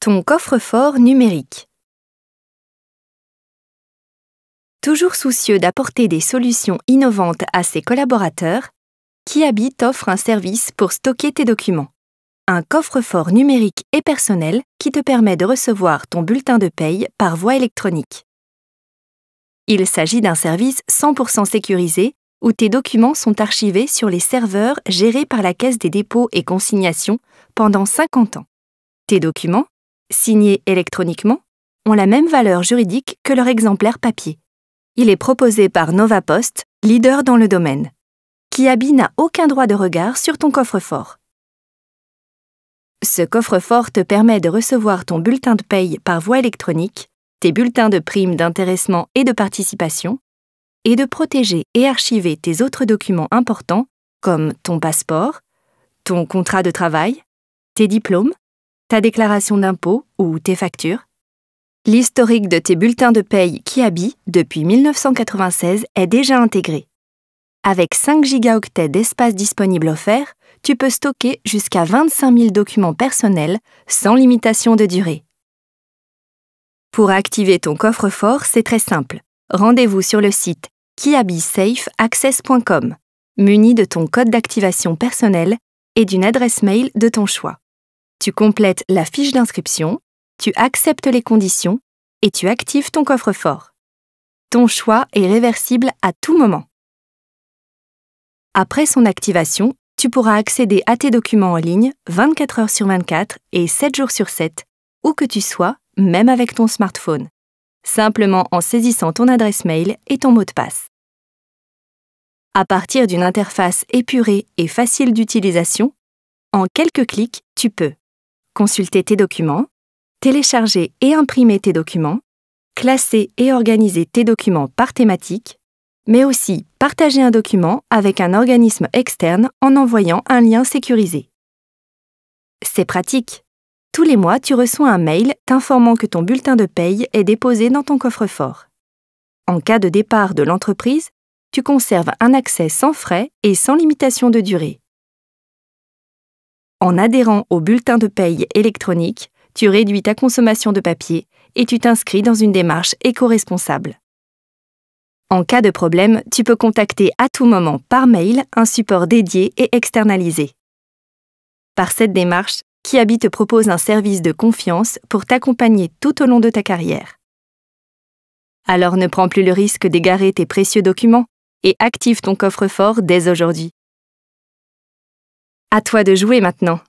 Ton coffre-fort numérique. Toujours soucieux d'apporter des solutions innovantes à ses collaborateurs, Kiabi t'offre un service pour stocker tes documents. Un coffre-fort numérique et personnel qui te permet de recevoir ton bulletin de paye par voie électronique. Il s'agit d'un service 100% sécurisé où tes documents sont archivés sur les serveurs gérés par la Caisse des dépôts et consignations pendant 50 ans. Tes documents signés électroniquement, ont la même valeur juridique que leur exemplaire papier. Il est proposé par Novapost, leader dans le domaine. Kiabi n'a aucun droit de regard sur ton coffre-fort. Ce coffre-fort te permet de recevoir ton bulletin de paye par voie électronique, tes bulletins de primes d'intéressement et de participation, et de protéger et archiver tes autres documents importants comme ton passeport, ton contrat de travail, tes diplômes, ta déclaration d'impôt ou tes factures. L'historique de tes bulletins de paye Kiabi depuis 1996 est déjà intégré. Avec 5 gigaoctets d'espace disponible offert, tu peux stocker jusqu'à 25 000 documents personnels sans limitation de durée. Pour activer ton coffre-fort, c'est très simple. Rendez-vous sur le site kiabisafeaccess.com, muni de ton code d'activation personnel et d'une adresse mail de ton choix. Tu complètes la fiche d'inscription, tu acceptes les conditions et tu actives ton coffre-fort. Ton choix est réversible à tout moment. Après son activation, tu pourras accéder à tes documents en ligne 24 heures sur 24 et 7 jours sur 7, où que tu sois, même avec ton smartphone, simplement en saisissant ton adresse mail et ton mot de passe. À partir d'une interface épurée et facile d'utilisation, en quelques clics, tu peux consulter tes documents, télécharger et imprimer tes documents, classer et organiser tes documents par thématique, mais aussi partager un document avec un organisme externe en envoyant un lien sécurisé. C'est pratique. Tous les mois, tu reçois un mail t'informant que ton bulletin de paye est déposé dans ton coffre-fort. En cas de départ de l'entreprise, tu conserves un accès sans frais et sans limitation de durée. En adhérant au bulletin de paye électronique, tu réduis ta consommation de papier et tu t'inscris dans une démarche éco-responsable. En cas de problème, tu peux contacter à tout moment par mail un support dédié et externalisé. Par cette démarche, Kiabi te propose un service de confiance pour t'accompagner tout au long de ta carrière. Alors ne prends plus le risque d'égarer tes précieux documents et active ton coffre-fort dès aujourd'hui. À toi de jouer maintenant.